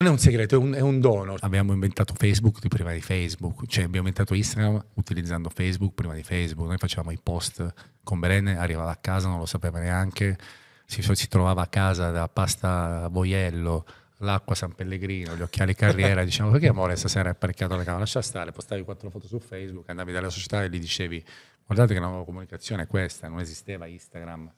Non è un segreto, è un, è un, dono. Abbiamo inventato Facebook prima di Facebook, cioè abbiamo inventato Instagram utilizzando Facebook prima di Facebook. Noi facevamo i post con Berenne, arrivava a casa, non lo sapeva neanche, si, si trovava a casa da pasta boiello, l'acqua San Pellegrino, gli occhiali carriera, diciamo perché amore stasera è apparecchiato la camera, lascia stare, postavi quattro foto su Facebook, andavi dalla società e gli dicevi guardate che la nuova comunicazione è questa, non esisteva Instagram,